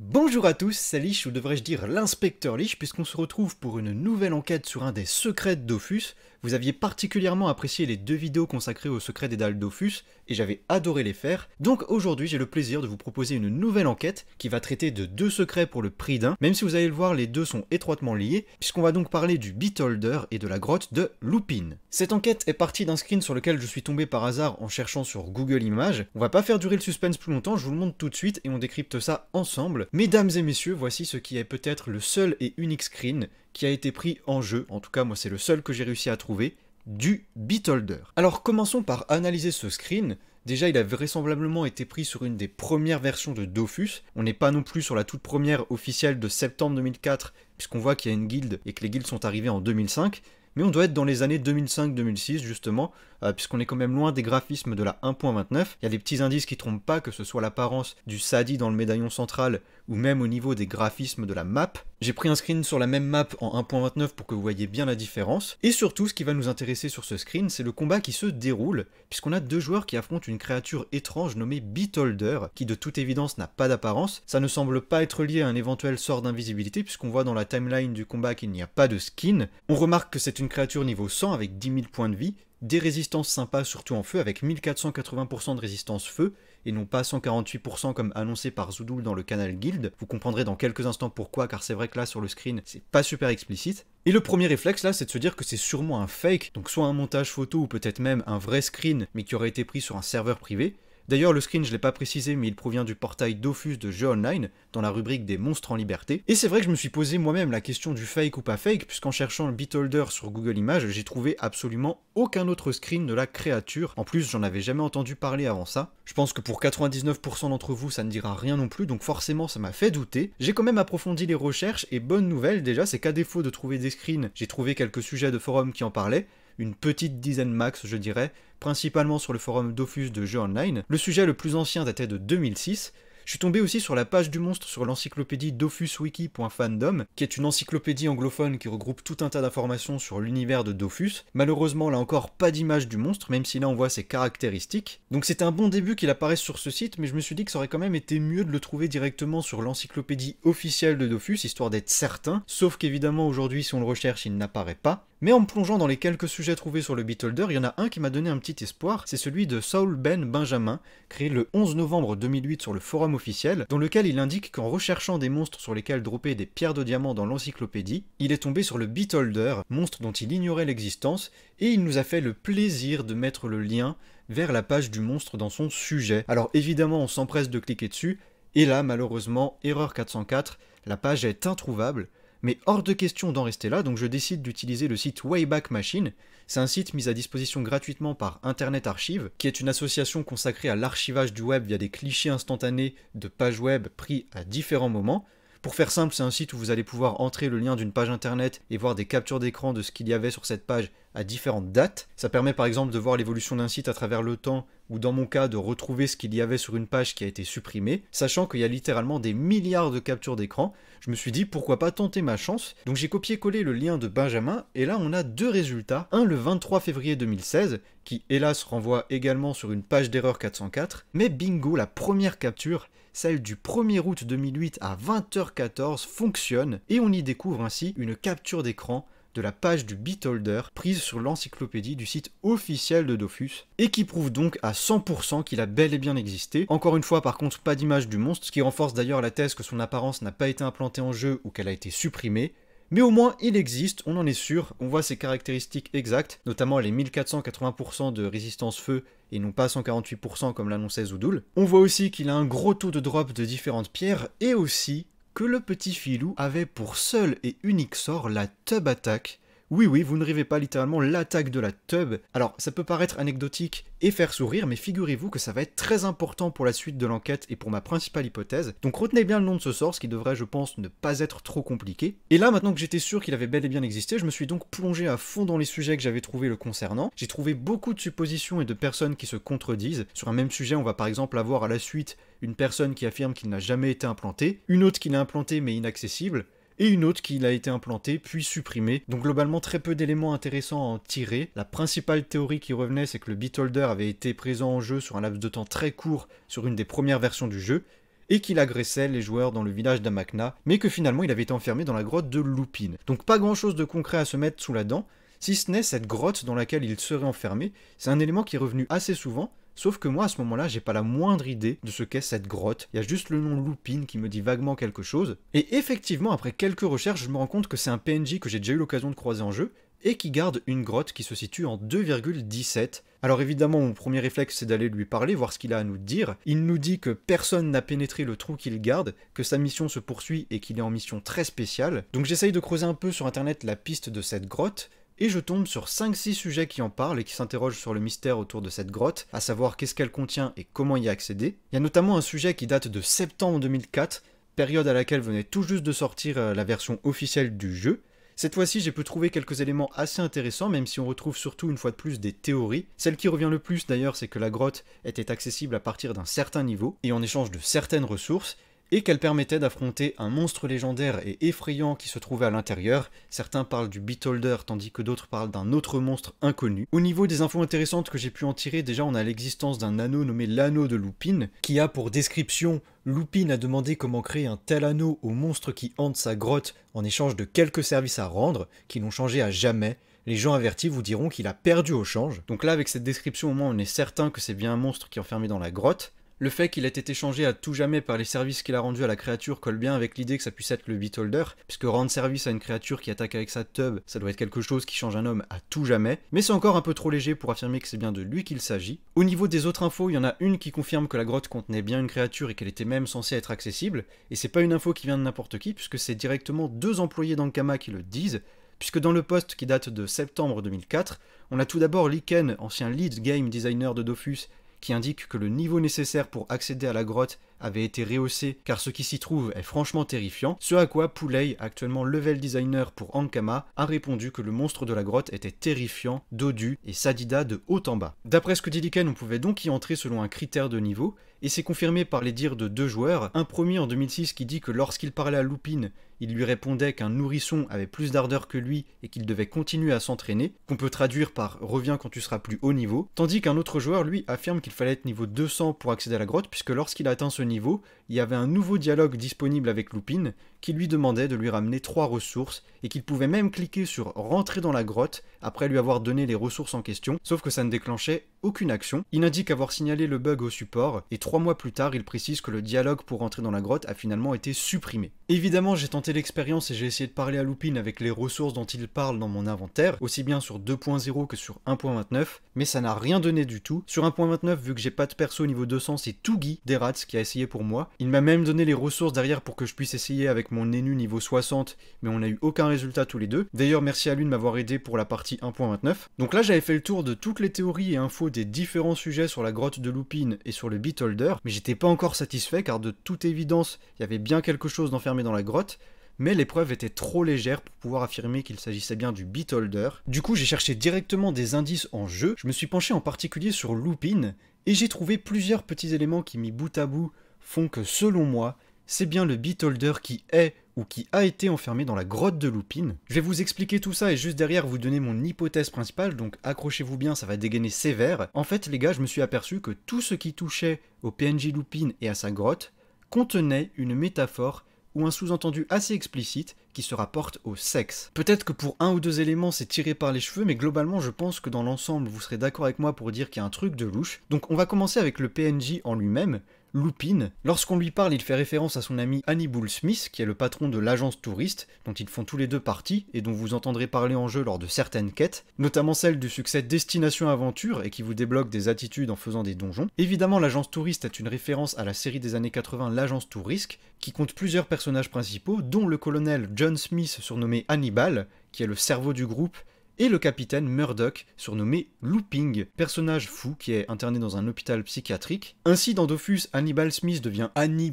Bonjour à tous, c'est Lich, ou devrais-je dire l'inspecteur Lich, puisqu'on se retrouve pour une nouvelle enquête sur un des secrets de Dofus. Vous aviez particulièrement apprécié les deux vidéos consacrées aux secrets des dalles Dofus, et j'avais adoré les faire, donc aujourd'hui j'ai le plaisir de vous proposer une nouvelle enquête qui va traiter de deux secrets pour le prix d'un, même si vous allez le voir, les deux sont étroitement liés, puisqu'on va donc parler du Beatholder et de la grotte de Lupin. Cette enquête est partie d'un screen sur lequel je suis tombé par hasard en cherchant sur Google Images. On va pas faire durer le suspense plus longtemps, je vous le montre tout de suite et on décrypte ça ensemble. Mesdames et messieurs, voici ce qui est peut-être le seul et unique screen qui a été pris en jeu, en tout cas moi c'est le seul que j'ai réussi à trouver, du Beatholder. Alors commençons par analyser ce screen. Déjà, il a vraisemblablement été pris sur une des premières versions de Dofus. On n'est pas non plus sur la toute première officielle de septembre 2004, puisqu'on voit qu'il y a une guilde et que les guildes sont arrivées en 2005, mais on doit être dans les années 2005-2006 justement, euh, puisqu'on est quand même loin des graphismes de la 1.29. Il y a des petits indices qui trompent pas, que ce soit l'apparence du Sadi dans le médaillon central ou même au niveau des graphismes de la map. J'ai pris un screen sur la même map en 1.29 pour que vous voyez bien la différence. Et surtout, ce qui va nous intéresser sur ce screen, c'est le combat qui se déroule, puisqu'on a deux joueurs qui affrontent une créature étrange nommée Beetholder, qui de toute évidence n'a pas d'apparence. Ça ne semble pas être lié à un éventuel sort d'invisibilité, puisqu'on voit dans la timeline du combat qu'il n'y a pas de skin. On remarque que c'est une créature niveau 100 avec 10 000 points de vie, des résistances sympas surtout en feu avec 1480% de résistance feu et non pas 148% comme annoncé par Zudul dans le canal Guild. Vous comprendrez dans quelques instants pourquoi car c'est vrai que là sur le screen c'est pas super explicite. Et le premier réflexe là c'est de se dire que c'est sûrement un fake, donc soit un montage photo ou peut-être même un vrai screen mais qui aurait été pris sur un serveur privé D'ailleurs, le screen, je l'ai pas précisé, mais il provient du portail Dofus de jeu online, dans la rubrique des monstres en liberté. Et c'est vrai que je me suis posé moi-même la question du fake ou pas fake, puisqu'en cherchant le Holder sur Google Images, j'ai trouvé absolument aucun autre screen de la créature. En plus, j'en avais jamais entendu parler avant ça. Je pense que pour 99% d'entre vous, ça ne dira rien non plus, donc forcément, ça m'a fait douter. J'ai quand même approfondi les recherches, et bonne nouvelle déjà, c'est qu'à défaut de trouver des screens, j'ai trouvé quelques sujets de forum qui en parlaient une petite dizaine max je dirais, principalement sur le forum Dofus de jeux online. Le sujet le plus ancien datait de 2006, je suis tombé aussi sur la page du monstre sur l'encyclopédie dofuswiki.fandom, qui est une encyclopédie anglophone qui regroupe tout un tas d'informations sur l'univers de Dofus. Malheureusement, là encore, pas d'image du monstre, même si là on voit ses caractéristiques. Donc c'est un bon début qu'il apparaisse sur ce site, mais je me suis dit que ça aurait quand même été mieux de le trouver directement sur l'encyclopédie officielle de Dofus, histoire d'être certain. Sauf qu'évidemment, aujourd'hui, si on le recherche, il n'apparaît pas. Mais en plongeant dans les quelques sujets trouvés sur le Beatholder, il y en a un qui m'a donné un petit espoir, c'est celui de Saul Ben Benjamin, créé le 11 novembre 2008 sur le forum officiel, dans lequel il indique qu'en recherchant des monstres sur lesquels dropper des pierres de diamant dans l'encyclopédie, il est tombé sur le Beatholder, monstre dont il ignorait l'existence, et il nous a fait le plaisir de mettre le lien vers la page du monstre dans son sujet. Alors évidemment, on s'empresse de cliquer dessus, et là, malheureusement, erreur 404, la page est introuvable, mais hors de question d'en rester là, donc je décide d'utiliser le site Wayback Machine. C'est un site mis à disposition gratuitement par Internet Archive, qui est une association consacrée à l'archivage du web via des clichés instantanés de pages web pris à différents moments. Pour faire simple, c'est un site où vous allez pouvoir entrer le lien d'une page internet et voir des captures d'écran de ce qu'il y avait sur cette page à différentes dates. Ça permet par exemple de voir l'évolution d'un site à travers le temps ou dans mon cas de retrouver ce qu'il y avait sur une page qui a été supprimée, sachant qu'il y a littéralement des milliards de captures d'écran, je me suis dit pourquoi pas tenter ma chance, donc j'ai copié-collé le lien de Benjamin, et là on a deux résultats, un le 23 février 2016, qui hélas renvoie également sur une page d'erreur 404, mais bingo, la première capture, celle du 1er août 2008 à 20h14 fonctionne et on y découvre ainsi une capture d'écran de la page du Beatholder prise sur l'encyclopédie du site officiel de Dofus et qui prouve donc à 100% qu'il a bel et bien existé. Encore une fois par contre pas d'image du monstre, ce qui renforce d'ailleurs la thèse que son apparence n'a pas été implantée en jeu ou qu'elle a été supprimée. Mais au moins, il existe, on en est sûr, on voit ses caractéristiques exactes, notamment les 1480% de résistance feu et non pas 148% comme l'annonçait Zoudoul. On voit aussi qu'il a un gros taux de drop de différentes pierres et aussi que le petit filou avait pour seul et unique sort la tub attack, oui, oui, vous ne rêvez pas littéralement l'attaque de la tub. Alors, ça peut paraître anecdotique et faire sourire, mais figurez-vous que ça va être très important pour la suite de l'enquête et pour ma principale hypothèse. Donc retenez bien le nom de ce sort, ce qui devrait, je pense, ne pas être trop compliqué. Et là, maintenant que j'étais sûr qu'il avait bel et bien existé, je me suis donc plongé à fond dans les sujets que j'avais trouvés le concernant. J'ai trouvé beaucoup de suppositions et de personnes qui se contredisent. Sur un même sujet, on va par exemple avoir à la suite une personne qui affirme qu'il n'a jamais été implanté, une autre qui l'a implanté mais inaccessible, et une autre qui a été implantée puis supprimée. Donc globalement très peu d'éléments intéressants à en tirer. La principale théorie qui revenait c'est que le Beatholder avait été présent en jeu sur un laps de temps très court sur une des premières versions du jeu, et qu'il agressait les joueurs dans le village d'Amakna, mais que finalement il avait été enfermé dans la grotte de Lupine. Donc pas grand chose de concret à se mettre sous la dent, si ce n'est cette grotte dans laquelle il serait enfermé, c'est un élément qui est revenu assez souvent, Sauf que moi, à ce moment-là, j'ai pas la moindre idée de ce qu'est cette grotte. Il y a juste le nom Lupine qui me dit vaguement quelque chose. Et effectivement, après quelques recherches, je me rends compte que c'est un PNJ que j'ai déjà eu l'occasion de croiser en jeu et qui garde une grotte qui se situe en 2,17. Alors évidemment, mon premier réflexe, c'est d'aller lui parler, voir ce qu'il a à nous dire. Il nous dit que personne n'a pénétré le trou qu'il garde, que sa mission se poursuit et qu'il est en mission très spéciale. Donc j'essaye de creuser un peu sur internet la piste de cette grotte, et je tombe sur 5-6 sujets qui en parlent et qui s'interrogent sur le mystère autour de cette grotte, à savoir qu'est-ce qu'elle contient et comment y accéder. Il y a notamment un sujet qui date de septembre 2004, période à laquelle venait tout juste de sortir euh, la version officielle du jeu. Cette fois-ci, j'ai pu trouver quelques éléments assez intéressants, même si on retrouve surtout une fois de plus des théories. Celle qui revient le plus d'ailleurs, c'est que la grotte était accessible à partir d'un certain niveau, et en échange de certaines ressources, et qu'elle permettait d'affronter un monstre légendaire et effrayant qui se trouvait à l'intérieur. Certains parlent du Beetholder tandis que d'autres parlent d'un autre monstre inconnu. Au niveau des infos intéressantes que j'ai pu en tirer, déjà on a l'existence d'un anneau nommé l'anneau de Lupine, qui a pour description Lupine a demandé comment créer un tel anneau au monstre qui hante sa grotte en échange de quelques services à rendre, qui l'ont changé à jamais, les gens avertis vous diront qu'il a perdu au change. Donc là, avec cette description, au moins, on est certain que c'est bien un monstre qui est enfermé dans la grotte. Le fait qu'il ait été changé à tout jamais par les services qu'il a rendus à la créature colle bien avec l'idée que ça puisse être le Beatholder, puisque rendre service à une créature qui attaque avec sa tub, ça doit être quelque chose qui change un homme à tout jamais, mais c'est encore un peu trop léger pour affirmer que c'est bien de lui qu'il s'agit. Au niveau des autres infos, il y en a une qui confirme que la grotte contenait bien une créature et qu'elle était même censée être accessible, et c'est pas une info qui vient de n'importe qui, puisque c'est directement deux employés d'Ankama qui le disent, puisque dans le poste qui date de septembre 2004, on a tout d'abord Liken, ancien lead game designer de Dofus, qui indique que le niveau nécessaire pour accéder à la grotte avait été rehaussé car ce qui s'y trouve est franchement terrifiant, ce à quoi Pouley, actuellement level designer pour Ankama, a répondu que le monstre de la grotte était terrifiant, dodu et sadida de haut en bas. D'après ce que dit Liken, on pouvait donc y entrer selon un critère de niveau, et c'est confirmé par les dires de deux joueurs, un premier en 2006 qui dit que lorsqu'il parlait à Lupine, il lui répondait qu'un nourrisson avait plus d'ardeur que lui et qu'il devait continuer à s'entraîner, qu'on peut traduire par reviens quand tu seras plus haut niveau, tandis qu'un autre joueur lui affirme qu'il fallait être niveau 200 pour accéder à la grotte puisque lorsqu'il a atteint ce niveau, il y avait un nouveau dialogue disponible avec Lupin qui lui demandait de lui ramener trois ressources et qu'il pouvait même cliquer sur Rentrer dans la grotte après lui avoir donné les ressources en question, sauf que ça ne déclenchait aucune action. Il indique avoir signalé le bug au support et trois mois plus tard, il précise que le dialogue pour rentrer dans la grotte a finalement été supprimé. Évidemment, j'ai tenté l'expérience et j'ai essayé de parler à Lupin avec les ressources dont il parle dans mon inventaire, aussi bien sur 2.0 que sur 1.29 mais ça n'a rien donné du tout. Sur 1.29, vu que j'ai pas de perso au niveau 200, c'est des rats, qui a essayé pour moi. Il m'a même donné les ressources derrière pour que je puisse essayer avec mon Nenu niveau 60, mais on n'a eu aucun résultat tous les deux. D'ailleurs, merci à lui de m'avoir aidé pour la partie 1.29. Donc là, j'avais fait le tour de toutes les théories et infos des différents sujets sur la grotte de Lupine et sur le Beatholder, mais j'étais pas encore satisfait car de toute évidence, il y avait bien quelque chose d'enfermé dans la grotte, mais l'épreuve était trop légère pour pouvoir affirmer qu'il s'agissait bien du Beatholder. Du coup, j'ai cherché directement des indices en jeu, je me suis penché en particulier sur Lupin, et j'ai trouvé plusieurs petits éléments qui, mis bout à bout, font que, selon moi, c'est bien le Beatholder qui est ou qui a été enfermé dans la grotte de Lupin. Je vais vous expliquer tout ça et juste derrière vous donner mon hypothèse principale, donc accrochez-vous bien, ça va dégainer sévère. En fait, les gars, je me suis aperçu que tout ce qui touchait au PNJ Lupin et à sa grotte contenait une métaphore ou un sous-entendu assez explicite qui se rapporte au sexe. Peut-être que pour un ou deux éléments c'est tiré par les cheveux, mais globalement je pense que dans l'ensemble vous serez d'accord avec moi pour dire qu'il y a un truc de louche. Donc on va commencer avec le PNJ en lui-même, Loupine. Lorsqu'on lui parle, il fait référence à son ami Hannibal Smith, qui est le patron de l'agence touriste, dont ils font tous les deux partie, et dont vous entendrez parler en jeu lors de certaines quêtes, notamment celle du succès Destination Aventure, et qui vous débloque des attitudes en faisant des donjons. Évidemment, l'agence touriste est une référence à la série des années 80 L'agence touriste, qui compte plusieurs personnages principaux, dont le colonel John Smith surnommé Hannibal, qui est le cerveau du groupe, et le capitaine Murdoch, surnommé Looping, personnage fou qui est interné dans un hôpital psychiatrique. Ainsi, dans Dofus, Hannibal Smith devient Annie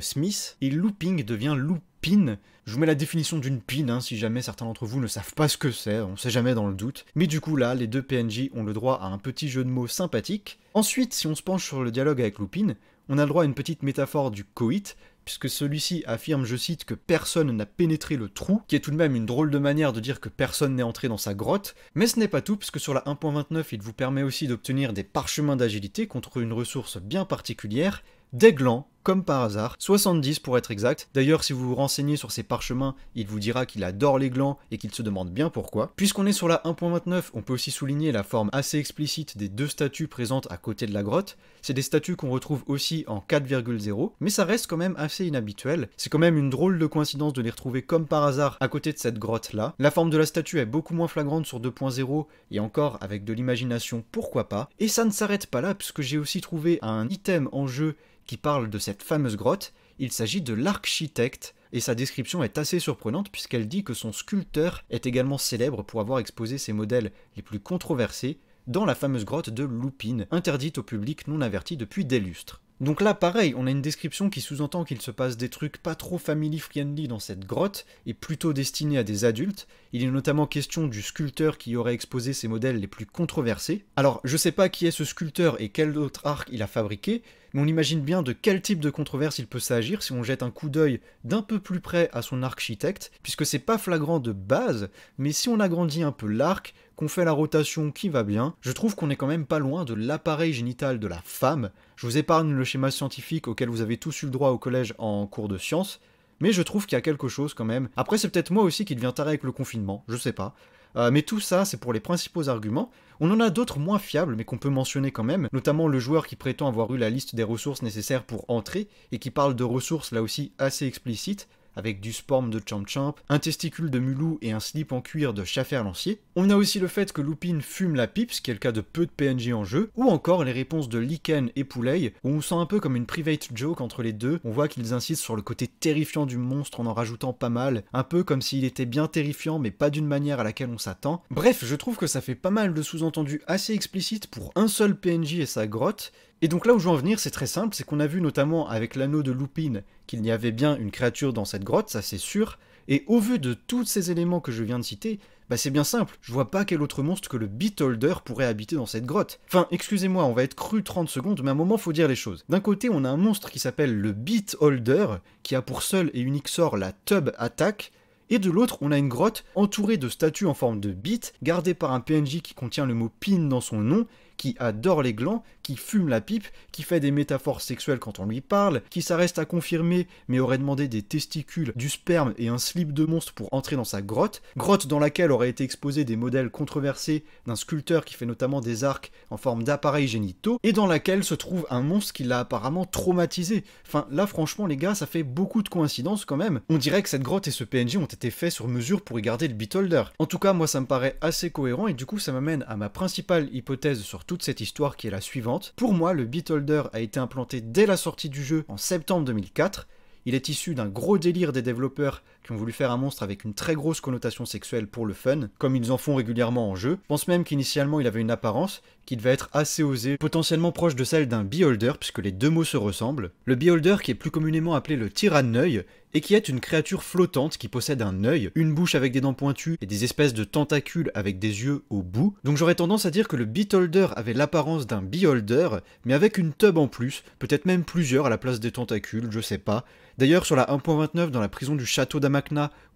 Smith et Looping devient Loopin. Je vous mets la définition d'une pin, hein, si jamais certains d'entre vous ne savent pas ce que c'est, on sait jamais dans le doute. Mais du coup, là, les deux PNJ ont le droit à un petit jeu de mots sympathique. Ensuite, si on se penche sur le dialogue avec Lupin, on a le droit à une petite métaphore du coït, puisque celui-ci affirme, je cite, que personne n'a pénétré le trou, qui est tout de même une drôle de manière de dire que personne n'est entré dans sa grotte, mais ce n'est pas tout, puisque sur la 1.29, il vous permet aussi d'obtenir des parchemins d'agilité contre une ressource bien particulière, des glands comme par hasard, 70 pour être exact. D'ailleurs, si vous vous renseignez sur ses parchemins, il vous dira qu'il adore les glands et qu'il se demande bien pourquoi. Puisqu'on est sur la 1.29, on peut aussi souligner la forme assez explicite des deux statues présentes à côté de la grotte. C'est des statues qu'on retrouve aussi en 4.0, mais ça reste quand même assez inhabituel. C'est quand même une drôle de coïncidence de les retrouver comme par hasard à côté de cette grotte-là. La forme de la statue est beaucoup moins flagrante sur 2.0 et encore avec de l'imagination, pourquoi pas. Et ça ne s'arrête pas là, puisque j'ai aussi trouvé un item en jeu qui parle de cette fameuse grotte, il s'agit de l'architecte, et sa description est assez surprenante puisqu'elle dit que son sculpteur est également célèbre pour avoir exposé ses modèles les plus controversés dans la fameuse grotte de Lupine, interdite au public non averti depuis des lustres. Donc là, pareil, on a une description qui sous-entend qu'il se passe des trucs pas trop family-friendly dans cette grotte, et plutôt destinée à des adultes. Il est notamment question du sculpteur qui aurait exposé ses modèles les plus controversés. Alors, je sais pas qui est ce sculpteur et quel autre arc il a fabriqué, mais on imagine bien de quel type de controverse il peut s'agir si on jette un coup d'œil d'un peu plus près à son architecte, puisque c'est pas flagrant de base, mais si on agrandit un peu l'arc, qu'on fait la rotation qui va bien, je trouve qu'on est quand même pas loin de l'appareil génital de la femme. Je vous épargne le schéma scientifique auquel vous avez tous eu le droit au collège en cours de sciences, mais je trouve qu'il y a quelque chose quand même. Après, c'est peut-être moi aussi qui deviens taré avec le confinement, je sais pas. Euh, mais tout ça, c'est pour les principaux arguments. On en a d'autres moins fiables, mais qu'on peut mentionner quand même, notamment le joueur qui prétend avoir eu la liste des ressources nécessaires pour entrer, et qui parle de ressources là aussi assez explicites, avec du sporm de Champ Champ, un testicule de Mulou et un slip en cuir de Chaffer Lancier. On a aussi le fait que Lupin fume la pipe, ce qui est le cas de peu de PNJ en jeu, ou encore les réponses de Liken et Pouleille, où on sent un peu comme une private joke entre les deux, on voit qu'ils insistent sur le côté terrifiant du monstre en en rajoutant pas mal, un peu comme s'il était bien terrifiant mais pas d'une manière à laquelle on s'attend. Bref, je trouve que ça fait pas mal de sous-entendus assez explicites pour un seul PNJ et sa grotte, et donc là où je veux en venir, c'est très simple, c'est qu'on a vu notamment avec l'anneau de Lupine qu'il y avait bien une créature dans cette grotte, ça c'est sûr, et au vu de tous ces éléments que je viens de citer, bah c'est bien simple, je vois pas quel autre monstre que le Holder pourrait habiter dans cette grotte. Enfin, excusez-moi, on va être cru 30 secondes, mais à un moment faut dire les choses. D'un côté, on a un monstre qui s'appelle le Holder, qui a pour seul et unique sort la Tub Attack, et de l'autre, on a une grotte entourée de statues en forme de bit gardée par un PNJ qui contient le mot pin dans son nom, qui adore les glands, qui fume la pipe, qui fait des métaphores sexuelles quand on lui parle, qui ça reste à confirmer mais aurait demandé des testicules, du sperme et un slip de monstre pour entrer dans sa grotte, grotte dans laquelle auraient été exposés des modèles controversés d'un sculpteur qui fait notamment des arcs en forme d'appareils génitaux, et dans laquelle se trouve un monstre qui l'a apparemment traumatisé. Enfin là franchement les gars ça fait beaucoup de coïncidences quand même. On dirait que cette grotte et ce PNJ ont été faits sur mesure pour y garder le Beatholder. En tout cas moi ça me paraît assez cohérent et du coup ça m'amène à ma principale hypothèse sur toute cette histoire qui est la suivante pour moi, le Beatholder a été implanté dès la sortie du jeu en septembre 2004. Il est issu d'un gros délire des développeurs qui ont voulu faire un monstre avec une très grosse connotation sexuelle pour le fun, comme ils en font régulièrement en jeu. Je pense même qu'initialement il avait une apparence qui devait être assez osée, potentiellement proche de celle d'un beholder puisque les deux mots se ressemblent. Le beholder qui est plus communément appelé le tyranneuil et qui est une créature flottante qui possède un œil, une bouche avec des dents pointues et des espèces de tentacules avec des yeux au bout. Donc j'aurais tendance à dire que le Beetholder avait l'apparence d'un Beholder, mais avec une tub en plus, peut-être même plusieurs à la place des tentacules, je sais pas. D'ailleurs, sur la 1.29 dans la prison du château d'Amérique,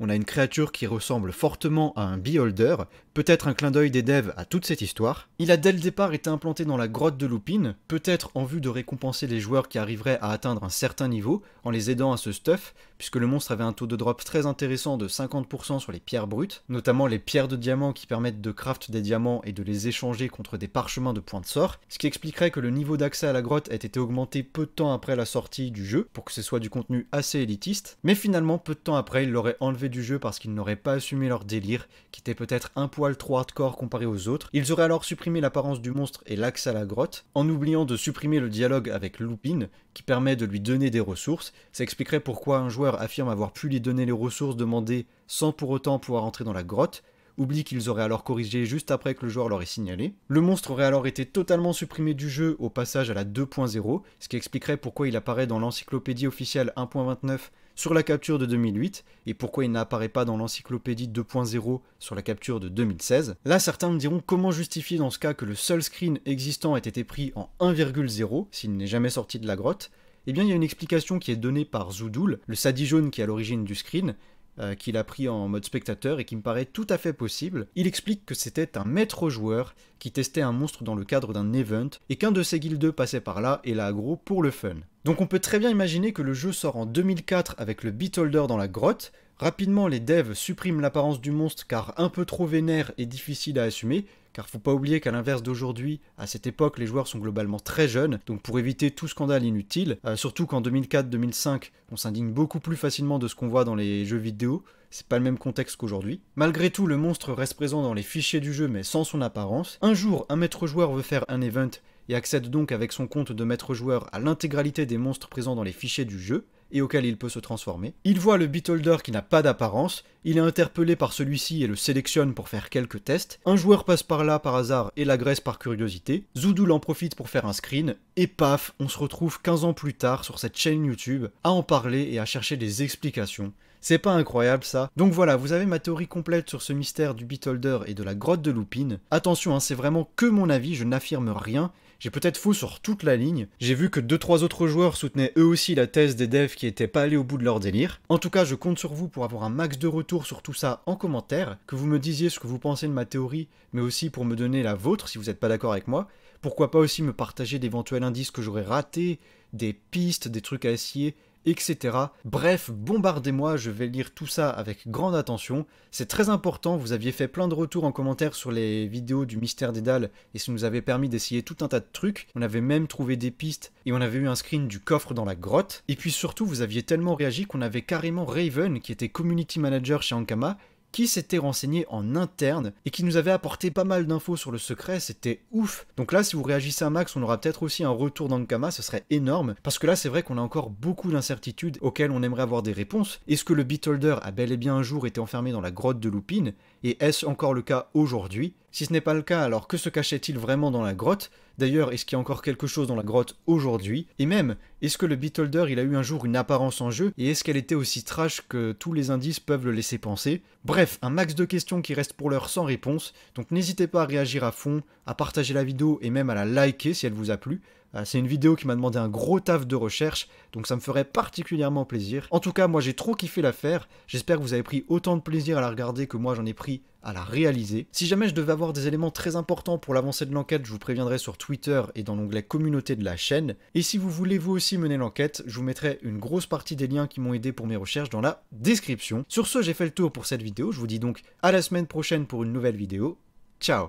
on a une créature qui ressemble fortement à un Beholder, peut-être un clin d'œil des devs à toute cette histoire. Il a dès le départ été implanté dans la grotte de Lupine, peut-être en vue de récompenser les joueurs qui arriveraient à atteindre un certain niveau en les aidant à ce stuff, puisque le monstre avait un taux de drop très intéressant de 50% sur les pierres brutes, notamment les pierres de diamants qui permettent de craft des diamants et de les échanger contre des parchemins de points de sort, ce qui expliquerait que le niveau d'accès à la grotte ait été augmenté peu de temps après la sortie du jeu, pour que ce soit du contenu assez élitiste, mais finalement peu de temps après ils l'auraient enlevé du jeu parce qu'ils n'auraient pas assumé leur délire, qui était peut-être un poil trop hardcore comparé aux autres, ils auraient alors supprimé l'apparence du monstre et l'accès à la grotte, en oubliant de supprimer le dialogue avec Lupin, qui permet de lui donner des ressources, ça expliquerait pourquoi un joueur affirme avoir pu lui donner les ressources demandées sans pour autant pouvoir entrer dans la grotte, oublie qu'ils auraient alors corrigé juste après que le joueur l'aurait signalé. Le monstre aurait alors été totalement supprimé du jeu au passage à la 2.0, ce qui expliquerait pourquoi il apparaît dans l'encyclopédie officielle 1.29 sur la capture de 2008 et pourquoi il n'apparaît pas dans l'encyclopédie 2.0 sur la capture de 2016. Là, certains me diront comment justifier dans ce cas que le seul screen existant ait été pris en 1.0 s'il n'est jamais sorti de la grotte, eh bien, il y a une explication qui est donnée par Zoudoul, le sadi jaune qui est à l'origine du screen, euh, qu'il a pris en mode spectateur et qui me paraît tout à fait possible. Il explique que c'était un maître joueur qui testait un monstre dans le cadre d'un event et qu'un de ses guildes passait par là et l'a aggro pour le fun. Donc on peut très bien imaginer que le jeu sort en 2004 avec le Beatholder dans la grotte, rapidement les devs suppriment l'apparence du monstre car un peu trop vénère et difficile à assumer, car faut pas oublier qu'à l'inverse d'aujourd'hui, à cette époque, les joueurs sont globalement très jeunes, donc pour éviter tout scandale inutile, euh, surtout qu'en 2004-2005, on s'indigne beaucoup plus facilement de ce qu'on voit dans les jeux vidéo, c'est pas le même contexte qu'aujourd'hui. Malgré tout, le monstre reste présent dans les fichiers du jeu mais sans son apparence. Un jour, un maître joueur veut faire un event et accède donc avec son compte de maître joueur à l'intégralité des monstres présents dans les fichiers du jeu et auquel il peut se transformer. Il voit le Beatholder qui n'a pas d'apparence, il est interpellé par celui-ci et le sélectionne pour faire quelques tests, un joueur passe par là par hasard et l'agresse par curiosité, Zoudoul en profite pour faire un screen, et paf, on se retrouve 15 ans plus tard sur cette chaîne YouTube à en parler et à chercher des explications. C'est pas incroyable ça Donc voilà, vous avez ma théorie complète sur ce mystère du Beatholder et de la grotte de Lupine. Attention, hein, c'est vraiment que mon avis, je n'affirme rien, j'ai peut-être faux sur toute la ligne. J'ai vu que 2-3 autres joueurs soutenaient eux aussi la thèse des devs qui n'étaient pas allés au bout de leur délire. En tout cas, je compte sur vous pour avoir un max de retours sur tout ça en commentaire, que vous me disiez ce que vous pensez de ma théorie, mais aussi pour me donner la vôtre si vous n'êtes pas d'accord avec moi. Pourquoi pas aussi me partager d'éventuels indices que j'aurais ratés, des pistes, des trucs à essayer, etc. Bref, bombardez-moi, je vais lire tout ça avec grande attention. C'est très important, vous aviez fait plein de retours en commentaire sur les vidéos du mystère des dalles et ça nous avait permis d'essayer tout un tas de trucs. On avait même trouvé des pistes et on avait eu un screen du coffre dans la grotte. Et puis surtout, vous aviez tellement réagi qu'on avait carrément Raven, qui était community manager chez Ankama, qui s'était renseigné en interne et qui nous avait apporté pas mal d'infos sur le secret, c'était ouf. Donc là, si vous réagissez à Max, on aura peut-être aussi un retour dans le Kama, ce serait énorme, parce que là, c'est vrai qu'on a encore beaucoup d'incertitudes auxquelles on aimerait avoir des réponses. Est-ce que le Beatholder a bel et bien un jour été enfermé dans la grotte de Lupine Et est-ce encore le cas aujourd'hui Si ce n'est pas le cas, alors que se cachait-il vraiment dans la grotte D'ailleurs, est-ce qu'il y a encore quelque chose dans la grotte aujourd'hui Et même, est-ce que le Beatholder il a eu un jour une apparence en jeu Et est-ce qu'elle était aussi trash que tous les indices peuvent le laisser penser Bref, un max de questions qui restent pour l'heure sans réponse, donc n'hésitez pas à réagir à fond, à partager la vidéo et même à la liker si elle vous a plu. Euh, c'est une vidéo qui m'a demandé un gros taf de recherche, donc ça me ferait particulièrement plaisir. En tout cas, moi j'ai trop kiffé l'affaire, j'espère que vous avez pris autant de plaisir à la regarder que moi j'en ai pris à la réaliser. Si jamais je devais avoir des éléments très importants pour l'avancée de l'enquête, je vous préviendrai sur Twitter et dans l'onglet communauté de la chaîne. Et si vous voulez vous aussi mener l'enquête, je vous mettrai une grosse partie des liens qui m'ont aidé pour mes recherches dans la description. Sur ce, j'ai fait le tour pour cette vidéo, je vous dis donc à la semaine prochaine pour une nouvelle vidéo. Ciao